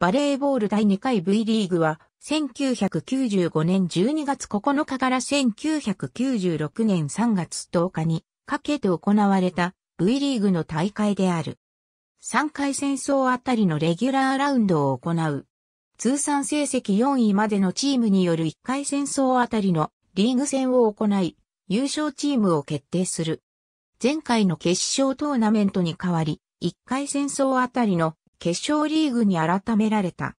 バレーボール第2回 V リーグは、1995年12月9日から1996年3月10日にかけて行われた V リーグの大会である。3回戦争あたりのレギュラーラウンドを行う。通算成績4位までのチームによる1回戦争あたりのリーグ戦を行い、優勝チームを決定する。前回の決勝トーナメントに代わり、1回戦争あたりの決勝リーグに改められた。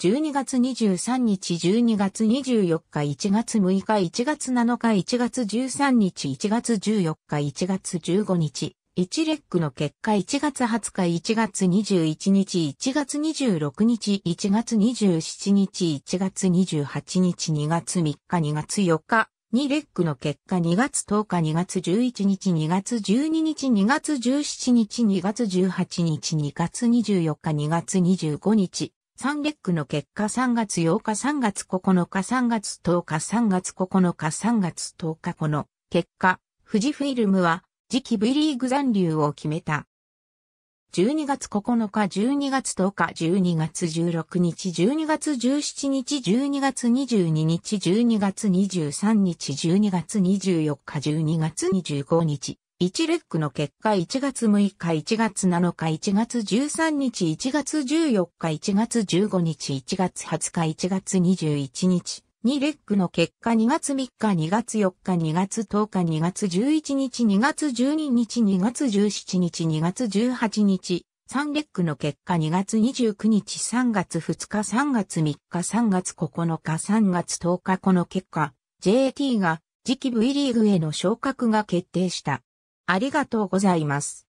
12月23日、12月24日、1月6日、1月7日、1月13日、1月14日、1月15日、1レックの結果1月20日、1月21日、1月26日、1月27日、1月28日、2月3日、2月4日、2レックの結果2月10日2月11日2月12日2月17日2月18日2月24日2月25日3レックの結果3月8日3月9日3月10日3月9日3月10日この結果富士フィルムは次期 V リーグ残留を決めた。12月9日、12月10日、12月16日、12月17日、12月22日、12月23日、12月24日、12月25日、1レックの結果1月6日、1月7日、1月13日、1月14日、1月15日、1月20日、1月21日、2レックの結果2月3日2月4日2月10日2月11日2月12日2月17日2月18日3レックの結果2月29日3月2日3月3日3月9日3月10日この結果 JT が次期 V リーグへの昇格が決定した。ありがとうございます。